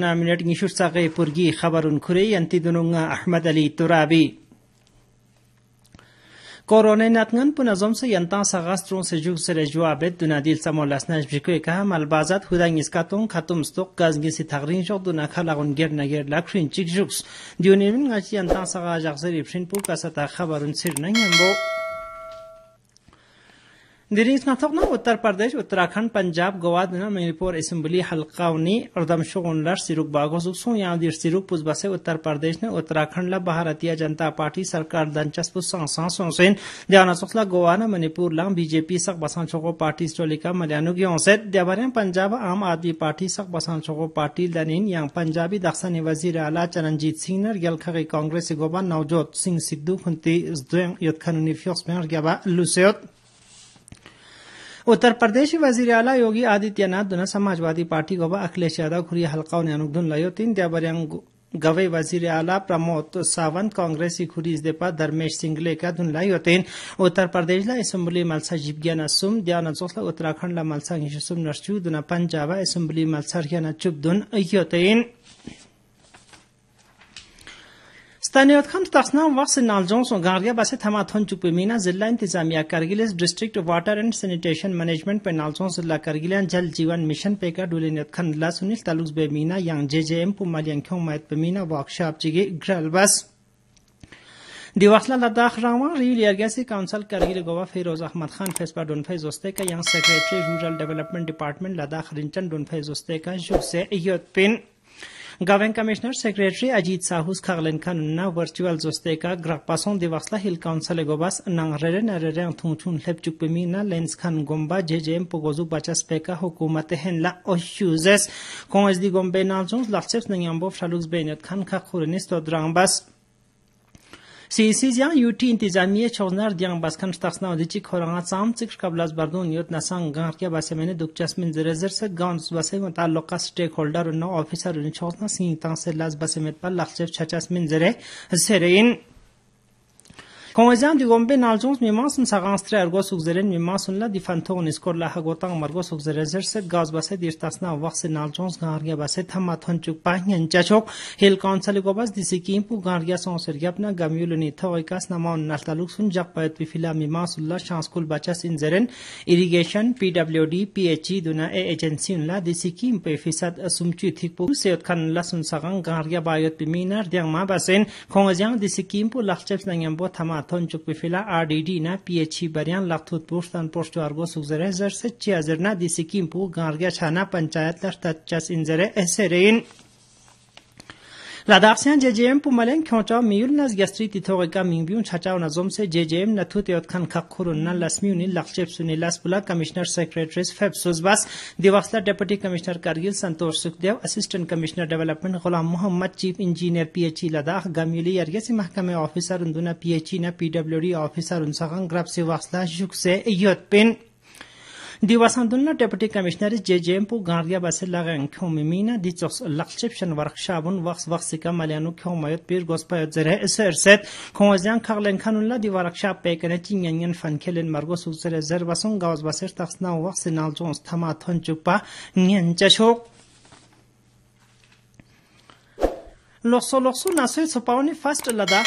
ᱱᱟᱢᱤᱱᱮᱴ ᱜᱤᱥᱩᱨ ᱥᱟᱜᱮ ᱯᱩᱨᱜᱤ ᱠᱷᱟᱵᱟᱨᱩᱱ ᱠᱩᱨᱮᱭ ᱟᱱᱛᱤ ᱫᱩᱱᱩᱝ ᱟᱦᱢᱟᱫ ᱟᱞᱤ ᱛᱩᱨᱟᱵᱤ America ᱨᱮᱭᱟᱜ ᱥᱟᱱᱟᱢ ᱞᱮᱠᱟᱱ ᱠᱚᱢᱯᱟᱱᱤ ᱠᱚ ᱠᱚᱨᱚᱱᱟ ᱵᱷᱟᱭᱨᱟᱥ ᱨᱮᱭᱟᱜ ᱥᱟᱱᱟᱢ ᱞᱮᱠᱟᱱ ᱠᱚᱢᱯᱟᱱᱤ ᱠᱚ ᱠᱚᱨᱚᱱᱟ ᱵᱷᱟᱭᱨᱟᱥ ᱨᱮᱭᱟᱜ ᱥᱟᱱᱟᱢ ᱞᱮᱠᱟᱱ ᱠᱚᱢᱯᱟᱱᱤ ᱠᱚ ᱠᱚᱨᱚᱱᱟ ᱵᱷᱟᱭᱨᱟᱥ ᱨᱮᱭᱟᱜ ᱥᱟᱱᱟᱢ ᱞᱮᱠᱟᱱ ᱠᱚᱢᱯᱟᱱᱤ ᱠᱚ ᱠᱚᱨᱚᱱᱟ ᱵᱷᱟᱭᱨᱟᱥ ᱨᱮᱭᱟᱜ ᱥᱟᱱᱟᱢ ᱞᱮᱠᱟᱱ ᱠᱚᱢᱯᱟᱱᱤ ᱠᱚ ᱠᱚᱨᱚᱱᱟ ᱵᱷᱟᱭᱨᱟᱥ ᱨᱮᱭᱟᱜ ᱥᱟᱱᱟᱢ ᱞᱮᱠᱟᱱ ᱠᱚᱢᱯᱟᱱᱤ ᱠᱚ ᱠᱚᱨᱚᱱᱟ ᱵᱷᱟᱭᱨᱟᱥ ᱨᱮᱭᱟᱜ ᱥᱟᱱᱟᱢ ᱞᱮᱠᱟᱱ ᱠᱚᱢᱯᱟᱱᱤ ᱠᱚ corona diriirtnatokna uttar pradesh uttarakhand punjab gowadna manipur ismbuli halqawni ordamshug'unlar siruk bagosuk suv yamdir siruk puzbase uttar pradesh ne uttarakhand la bharatiya janata party sarkar danchaspu sansan sonsen dyanasukla gowana manipur la BJP सख बसान छोको party स्टोलिका मलयानु की ओंसेत द्याबारे पंजाब आम आदमी party सख बसान छोको party दनिन यांग पंजाबी दखसनी वजीर आला चरणजीत सिंह नर गल खगी कांग्रेस गोबा नवजोत सिंह सिद्धू खुंती द्वें युत खनुनी फ्योक्स में गबा लुसेत उत्तर प्रदेश वजीर आला योगी आदित्यनाथ दुना समाजवादी पार्टी गोबा अखिलेश यादव खुरी हल्का ने अनुगधुन लयो तीन त्याबरियांग गवे वजीर आला प्रमोद सावंत कांग्रेस खुरी देपा धर्मेश सिंगले का धुनलाई होतेन उत्तर प्रदेश ला असेंबली मलसा जिबग्याना सुम द्याना जोखला उत्तराखंड ला मलसा घिशुम नरचू दुना पंजाब असेंबली मलसा रियाना चुप दुन योतेन ስታኒዮትካም ትታስናም ዋክስ सो ጆንሶን ጋርያ थमा ተማቶን ጩፕ मीना जिला इंतजामिया Kargil district water and sanitation management पे नालजों जिला करगिल जल जीवन मिशन पे का डुलेनियत ला सुनील तालुक बे मीना यांग जेजेएम पुमालियं ख्यों मायत पे मीना वर्कशॉप जिगे ग्रल बस दिवासला लद्दाख रावा रील एरगेसी काउंसिल करगिल गोवा फिरोज अहमद खान फेसपा डोन फैज जोस्ते का यांग secretary rural development department Ladakh Rinchen डोन फैज उस्ते का से यत पिन Gavan Commissioner Secretary Ajit Sahu's Khaglen Khanna virtual zosteka Grapason Divasla Hill Council gobas nangrere narere thunchun lepchuk pemina Lens Khan Gomba JJM pogozu bacha speka hukumat hen la oshuzes kon esdi gombe nanzun lafsets nangambo shalux benet kan khakhurini sto drangbas Սիսիզյան յուտի ինտիզամիե չողնար դիան բասկան շտախսնավ դիչի քորանգացամ ցիկ շկաբլազ բարդուն յոտ նասան գանրկե բասեմենի դոկչասմին զրեզերսը գանս բասեմ տալոկա ստեյքհոլդեր ու նո օֆիսեր ու չողնա սին տանսելազ բասեմետ բալ լախջև չաչասմին զրե սերեին Kongwezaan di gombe naljoons mimaasun saqaanstri argo sugzeren mimaasun la di fantoon iskor laha gotang margo sugzeren zirset gaz base di irtasna waqsi naljoons gaarga base thamma thonchuk pahingan chachok hil kaunsali gobas disi kiimpu gaarga sonsir gyabna gamyulu ni thawikas namaun naltaluk sun jaqpayat bifila mimaasun la shanskul bachas in zirin irrigation, PWD, PHE duna e agency un la disi kiimpu efisat sumchu thikpu seyot khan la sun saqaan gaarga bayot tönçükbifila ADD-na PHI-beryan Laktut Bursan Poştu Argos üzere zerse çiyazırna disikim bu gargaçhana panchayetler tatças inzere esereyin لداخت سین جی جی ایم پومالین کهانچاو میل نزگستری تیتاوی کامینگ بیون چچاو نظوم سه جی جی ایم نتو تیوت کن که کمیشنر دی دپتی کمیشنر کارگیل سانتور دیو اسیستن کمیشنر دیولپمند غلام محمد چیف انژینر پی اچی لداخت گمیلی یرگیسی محکمه آفیسر اندونه پی اچی نه پی دبلوری Diwasan dunla Deputy Commissioner JJM po gangya basel lagang kyo mimina di chos lakchip shan workshopun waks waksi ka malyanu kyo mayot bir gospa yot zere eser set kongozyan kaglen kanunla di workshop pekene chingyan yan fan kelen margo su zere zer basun gawaz basel taksna waksi nal jons tama ton chupa ngen chashok Lokso lokso nasoy sopawani fast lada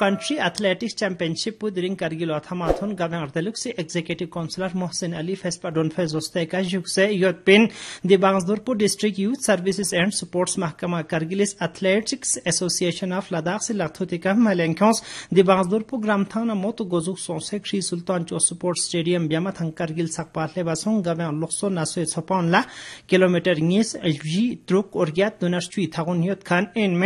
country athletics championship पुदरिंग करगिल अथामाथुन गादांग अर्दलुक्सी executive councillor Mohsin Ali फेस्पा डोनफे जोस्तेका युक्से योपिन दिबांगदुरपुर district youth services and sports महकमा करगिलिस एथलेटिक्स एसोसिएशन ऑफ लद्दाख से लखुतिका मलेंखोस दिबांगदुरपुर ग्राम थाना मोत गोजुक सोसेक श्री सुल्तान चो स्पोर्ट्स स्टेडियम ब्यामा थंग करगिल सकपाले बसों गावें लोक्सो नासो छपौनला किलोमीटर ngis ji truk और dunar chui thagun yot khan in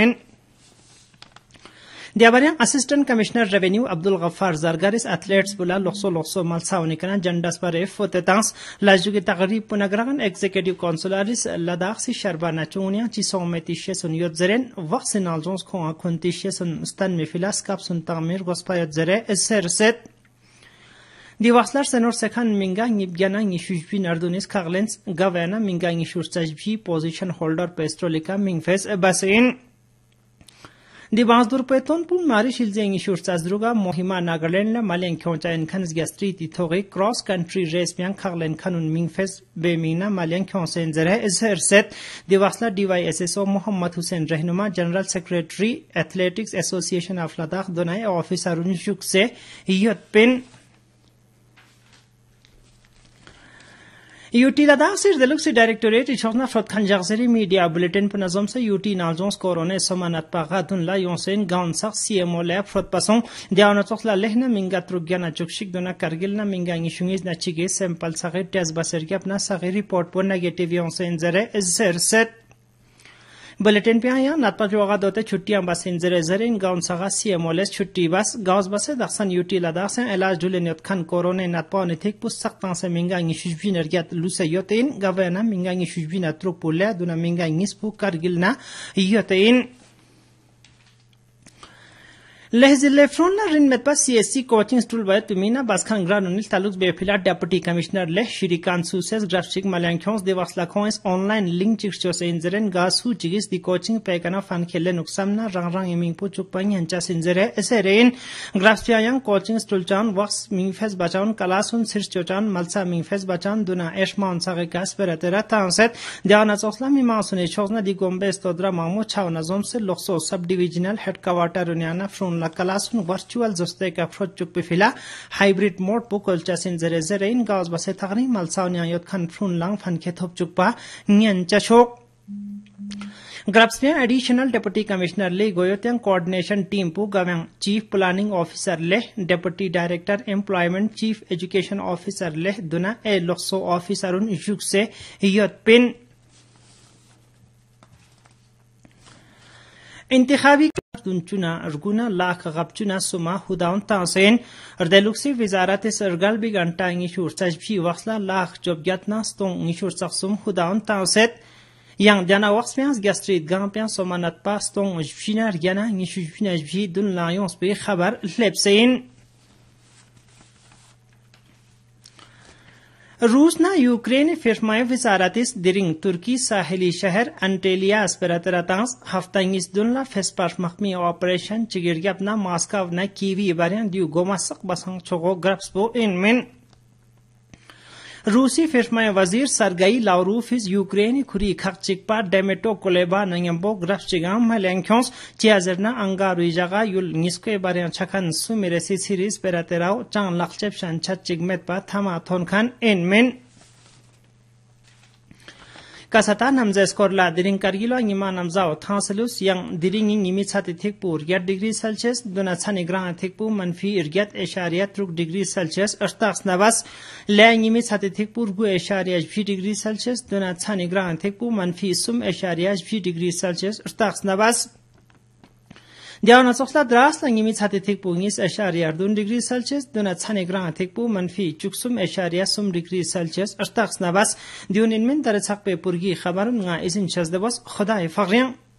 دیابانیان ئەسیستن کەمیشنەر ڕێنی و عبدول غەفار زارگاریس ئەتلێتس بولا لۆخسۆ لۆخسۆ مەلساونیکەن جەنڈەسپەرێ فۆتەتانس لاژوگی تەغری پونەگران ئەگزیکیتیو کۆنسولاریس لە داخسی شەربانەچونیان چی سۆمەتی شێسون یۆت زرێن وەخسی نالجۆنس کۆنگە کونتی شێسون ستەن میفیلاس کاپسون تەغمیر گۆسپایۆت زرێ ئەسەرسێت Divaslar senor sekan mingangi byanangi shujbi nardunis kaglens gavena mingangi shurtsajbi position holder pestrolika mingfes basin दिवास दूर पैतून पुल मारी शिलजेंग शुर चजरुगा मोहिमा नागालैंड मलिंग ख्योचा इन खन गैस्त्री तिथो गई क्रॉस कंट्री रेस ब्यांग खगलैन खनुन मिंगफेस बेमीना मलिंग ख्योसे इंजर है इजहर सेत दिवासला डीवाई एसएसओ मोहम्मद हुसैन रहनुमा general secretary athletics association of Ladakh दुनाई ऑफिसर उन्शुक से यत पिन यूटी लदा सिर दलुक से डायरेक्टोरेट छोना फ्रत खान जगसरी मीडिया बुलेटिन पर नजम से यूटी नाजोंस कोरोने समानत पागा दुन ला योंसेन गान सख सीएमओ ले फ्रत पसों दियान तोखला लेहने मिंगा त्रुग्या ना चुक्षिक दुना करगिल ना मिंगा इशुंगेज ना चिगे सैंपल सगे टेस्ट बसर के अपना सगे रिपोर्ट पर नेगेटिव योंसेन जरे इज Բլետնպիան նատպաջողադոտը չուտի ամբասին զրեզերին գաունցաղաս սիեմոլես չուտի բաս գաուզբասը դախսան յուտի լադախսան էլաջ դուլեն յոտքան կորոնե նատպանը թեք պուս սախտանսը մինգանգի շուժվին էրգյատ լուսը յոտեին գավենա մինգանգի շուժվին ատրուպուլե դունա մինգանգիս պու կարգիլնա յոտեին लेहजिले फ्रोनर रिन मेपा सीएससी कोचिंग स्टूल बाय तुमीना बासखांग ग्रानुनिल तालुक बेफिला डेप्टी कमिश्नर ले श्रीकांत सुसेस ग्राफिक मलयांख्योंस देवास लखोंस ऑनलाइन लिंक चिक्सचो से इंजरेन गास हु चिगिस दी कोचिंग पेकना फन खेले नुकसान ना रंग रंग इमिंग पु चुक पंग ऐसे रेन ग्राफिया कोचिंग स्टूल चान वक्स मिंग फेस बचाउन सिर चोचान मलसा मिंग फेस पर तेरा तांसेत दयाना सोसला मामो चावना जोंसे लोक्सो सब डिविजनल हेडक्वार्टर फ्रोन न कलासुन वर्चुअल जस्ते का फ्रोज चुक पिफिला हाइब्रिड मोड बुक चासिन जरे जरे इन गाज बसे थगनी मलसाउन या यत खान फ्रुन लंग फन के थोप चुक पा नियन चशोक ग्राप्सियन एडिशनल डेप्यूटी कमिश्नर ले गोयोत्यांग कोऑर्डिनेशन टीम पु गवेंग chief planning officer Leh deputy director employment chief education officer Leh दुना ए लोकसो ऑफिसर उन युग से यत पिन इंतखाबी tunchuna arguna lakh gapchuna suma hudaun ta sen ardeluxi wizarat sargal bi ganta ngi shur chaj phi waxla lakh job gatna stong ngi shur chak sum hudaun ta रूस ना यूक्रेन फिरमाय विसारातिस दिरिंग तुर्की साहिली शहर अंटेलिया स्पेरत रतांस हफ्तांगिस दुनला फेसपर्श मखमी ऑपरेशन चिगिर ना मास्काव ना कीवी बारियां दियू गोमासक बसंग छोगो groups बो इन मिन रूसी फिल्माएं वजीर सरगई लावरूफ इज यूक्रेनी खुरी खकचिकपा डेमेटो कोलेबा नयम्बो ग्रफचिगाम में लेंख्योस चियाजरना अंगारु जगा युल निस्के बारे छखन सुमिरेसी सीरीज पेरातेराव चांग लखचेप शन छचिगमेत पा थमाथोन Khan एनमेन kasata namza score la dirin kargilo ngima namza o thanselus yang dirin ngi ngimi chati thekpu yar degree celsius dona chani gran thekpu manfi irgat eshariya truk degree celsius astas nabas la ngimi chati thekpu gu eshariya v degree celsius dona chani gran manfi sum eshariya v degree celsius astas nabas دیانہ سوسلا دراس نا نیمی چھتے تھیک پو نیس اشاریہ 2 ڈگری سیلسیس دنا چھنے گرا تھیک پو منفی چکسم اشاریہ سم ڈگری سیلسیس اشتاخ نہ بس دیون نیمن تر چھق پے پورگی خبرن نا اسن چھس